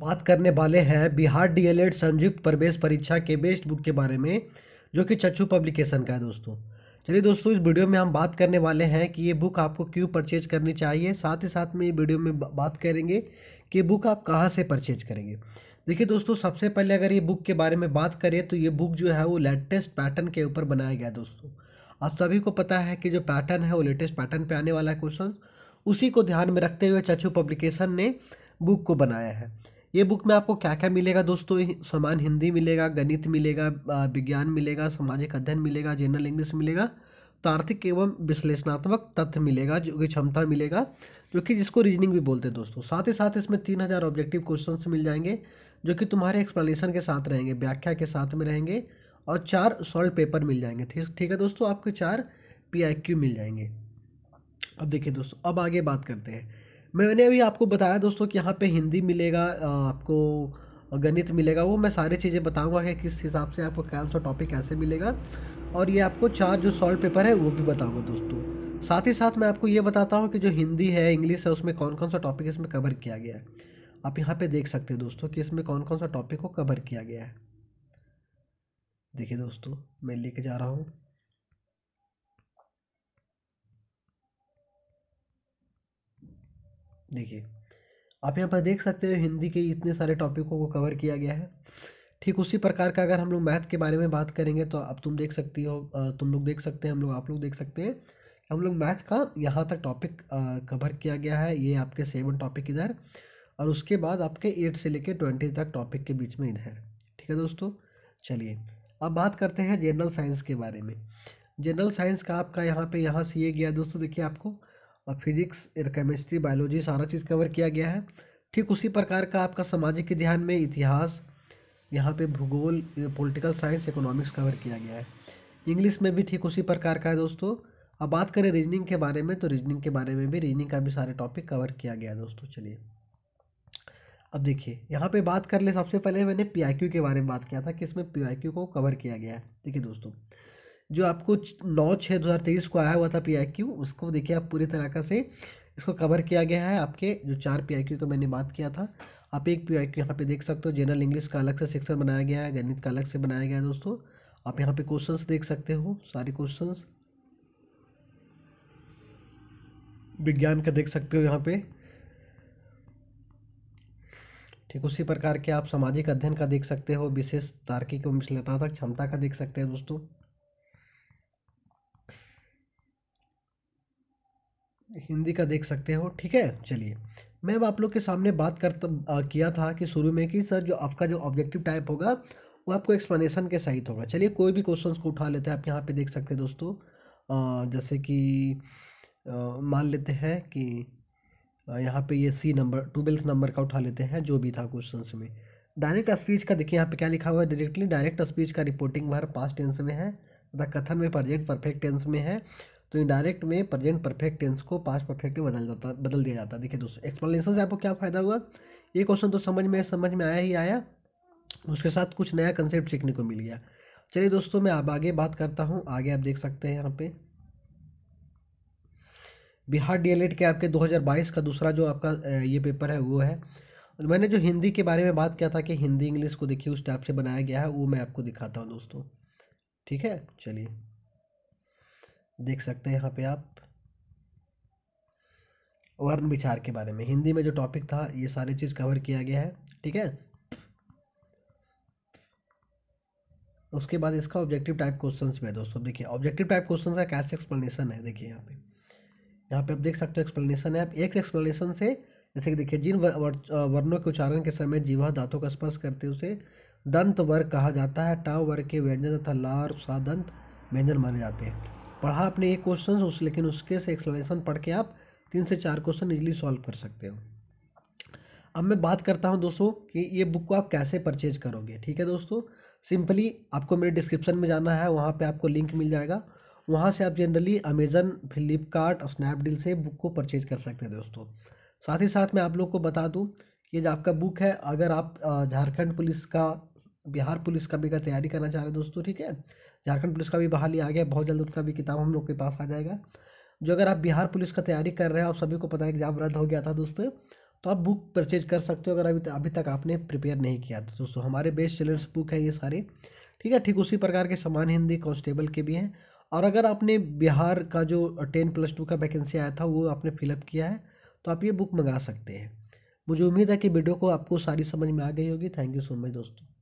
बात करने वाले हैं बिहार डीएलएड संयुक्त प्रवेश परीक्षा के बेस्ट बुक के बारे में जो कि चच्छू पब्लिकेशन का है दोस्तों चलिए दोस्तों इस वीडियो में हम बात करने वाले हैं कि ये बुक आपको क्यों परचेज करनी चाहिए साथ ही साथ में ये वीडियो में बात करेंगे कि बुक आप कहाँ से परचेज करेंगे देखिए दोस्तों सबसे पहले अगर ये बुक के बारे में बात करें तो ये बुक जो है वो लेटेस्ट पैटर्न के ऊपर बनाया गया है दोस्तों आप सभी को पता है कि जो पैटर्न है वो लेटेस्ट पैटर्न पे आने वाला है क्वेश्चन उसी को ध्यान में रखते हुए चचू पब्लिकेशन ने बुक को बनाया है ये बुक में आपको क्या क्या मिलेगा दोस्तों समान हिंदी मिलेगा गणित मिलेगा विज्ञान मिलेगा सामाजिक अध्ययन मिलेगा जनरल इंग्लिश मिलेगा तार्थिक एवं विश्लेषणात्मक तथ्य मिलेगा जो कि क्षमता मिलेगा जो कि जिसको रीजनिंग भी बोलते हैं दोस्तों साथ ही साथ इसमें तीन हज़ार ऑब्जेक्टिव क्वेश्चन मिल जाएंगे जो कि तुम्हारे एक्सप्लेनेशन के साथ रहेंगे व्याख्या के साथ में रहेंगे और चार सॉल्व पेपर मिल जाएंगे ठीक है दोस्तों आपके चार पी मिल जाएंगे अब देखिए दोस्तों अब आगे बात करते हैं मैंने अभी आपको बताया दोस्तों कि यहाँ पे हिंदी मिलेगा आपको गणित मिलेगा वो मैं सारी चीज़ें बताऊंगा कि किस हिसाब से आपको कौन सा टॉपिक कैसे मिलेगा और ये आपको चार जो सॉल्व पेपर है वो भी बताऊंगा दोस्तों साथ ही साथ मैं आपको ये बताता हूँ कि जो हिंदी है इंग्लिश है उसमें कौन कौन सा टॉपिक इसमें कवर किया गया है आप यहाँ पर देख सकते हैं दोस्तों कि इसमें कौन कौन सा टॉपिक को कवर किया गया है देखिए दोस्तों मैं लेके जा रहा हूँ देखिए आप यहाँ पर देख सकते हो हिंदी के इतने सारे टॉपिकों को कवर किया गया है ठीक उसी प्रकार का अगर हम लोग मैथ के बारे में बात करेंगे तो अब तुम देख सकती हो तुम लोग देख सकते हैं हम लोग आप लोग देख सकते हैं हम लोग मैथ का यहाँ तक टॉपिक कवर किया गया है ये आपके सेवन टॉपिक इधर और उसके बाद आपके एट से लेकर ट्वेंटी तक टॉपिक के बीच में इधर ठीक है दोस्तों चलिए अब बात करते हैं जनरल साइंस के बारे में जनरल साइंस का आपका यहाँ पे यहाँ से ये गया दोस्तों देखिए आपको और फिजिक्स एयर केमिस्ट्री बायोलॉजी सारा चीज़ कवर किया गया है ठीक उसी प्रकार का आपका सामाजिक ध्यान में इतिहास यहाँ पे भूगोल पॉलिटिकल साइंस इकोनॉमिक्स कवर किया गया है इंग्लिश में भी ठीक उसी प्रकार का है दोस्तों अब बात करें रीजनिंग के बारे में तो रीजनिंग के बारे में भी रीजनिंग का भी सारे टॉपिक कवर किया गया है दोस्तों चलिए अब देखिए यहाँ पे बात कर ले सबसे पहले मैंने पी के बारे में बात किया था कि इसमें पी को कवर किया गया है देखिए दोस्तों जो आपको नौ छः दो हजार तेईस को आया हुआ था पी आई क्यू उसको देखिए आप पूरी तरह से इसको कवर किया गया है आपके जो चार पी आई क्यू का मैंने बात किया था आप एक पी आई क्यू यहाँ पे देख सकते हो जनरल इंग्लिश का अलग से सेक्शन बनाया गया है गणित का अलग से बनाया गया है दोस्तों आप यहाँ पे क्वेश्चंस देख सकते हो सारे क्वेश्चंस विज्ञान का देख सकते हो यहाँ पे ठीक उसी प्रकार के आप सामाजिक अध्ययन का देख सकते हो विशेष तार्किक एवं विश्लेषणात्मक क्षमता का देख सकते हैं दोस्तों हिंदी का देख सकते हो ठीक है चलिए मैं अब आप लोग के सामने बात कर किया था कि शुरू में कि सर जो आपका जो ऑब्जेक्टिव टाइप होगा वो आपको एक्सप्लेनेशन के सहित होगा चलिए कोई भी क्वेश्चन को उठा लेते हैं आप यहाँ पे देख सकते हैं दोस्तों जैसे कि मान लेते हैं कि यहाँ पे ये सी नंबर ट्वेल्थ नंबर का उठा लेते हैं जो भी था क्वेश्चन में डायरेक्ट स्पीच का देखिए यहाँ पे क्या लिखा हुआ है डायरेक्टली डायरेक्ट स्पीच का रिपोर्टिंग वर्ब पास्ट टेंस में है तथा कथन में प्रजेक्ट परफेक्ट टेंस में है तो इनडायरेक्ट में प्रेजेंट परफेक्ट टेंस को पास परफेक्ट में बदल जाता बदल दिया जाता है देखिए दोस्तों एक्सप्लेनेशन से आपको क्या फ़ायदा हुआ ये क्वेश्चन तो समझ में समझ में आया ही आया उसके साथ कुछ नया कंसेप्ट सीखने को मिल गया चलिए दोस्तों मैं अब आगे बात करता हूँ आगे आप देख सकते हैं यहाँ पे बिहार डी के आपके 2022 का दूसरा जो आपका ये पेपर है वो है मैंने जो हिंदी के बारे में बात किया था कि हिंदी इंग्लिश को देखिए उस टाइप से बनाया गया है वो मैं आपको दिखाता हूँ दोस्तों ठीक है चलिए देख सकते हैं यहाँ पे आप वर्ण विचार के बारे में हिंदी में जो टॉपिक था ये सारी चीज़ कवर किया गया है ठीक है उसके बाद इसका ऑब्जेक्टिव टाइप क्वेश्चन में दोस्तों देखिए ऑब्जेक्टिव टाइप क्वेश्चन का कैसे एक्सप्लेनेशन है देखिए यहाँ पे यहाँ पे आप देख सकते हो एक्सप्लेनेशन है आप एक एक्सप्लेनेशन से जैसे कि देखिए जिन वर्णों के उच्चारण के समय जीवा दांतों का स्पर्श करते उसे दंत वर्ग कहा जाता है टाव वर्ग के व्यंजन तथा लार सा दंत व्यंजन माने जाते हैं पढ़ा आपने एक क्वेश्चन उस लेकिन उसके से एक्सप्लेनेशन पढ़ के आप तीन से चार क्वेश्चन इजिली सॉल्व कर सकते हो अब मैं बात करता हूँ दोस्तों कि ये बुक को आप कैसे परचेज करोगे ठीक है दोस्तों सिंपली आपको मेरे डिस्क्रिप्शन में जाना है वहाँ पे आपको लिंक मिल जाएगा वहाँ से आप जनरली अमेजन फ्लिपकार्ट और स्नैपडील से बुक को परचेज कर सकते हैं दोस्तों साथ ही साथ मैं आप लोग को बता दूँ कि जो आपका बुक है अगर आप झारखंड पुलिस का बिहार पुलिस का भी का तैयारी करना चाह रहे हैं दोस्तों ठीक है झारखंड पुलिस का भी बहाली आ गया बहुत जल्द उनका भी किताब हम लोग के पास आ जाएगा जो अगर आप बिहार पुलिस का तैयारी कर रहे हो आप सभी को पता है एग्जाम रद्द हो गया था दोस्तों तो आप बुक परचेज कर सकते हो अगर अभी अभी तक आपने प्रिपेयर नहीं किया तो दोस्तों हमारे बेस्ट सेलर्स बुक है ये सारे ठीक है ठीक उसी प्रकार के समान हिंदी कॉन्स्टेबल के भी हैं और अगर आपने बिहार का जो टेन प्लस टू का वैकेंसी आया था वो आपने फिलअप किया है तो आप ये बुक मंगा सकते हैं मुझे उम्मीद है कि वीडियो को आपको सारी समझ में आ गई होगी थैंक यू सो मच दोस्तों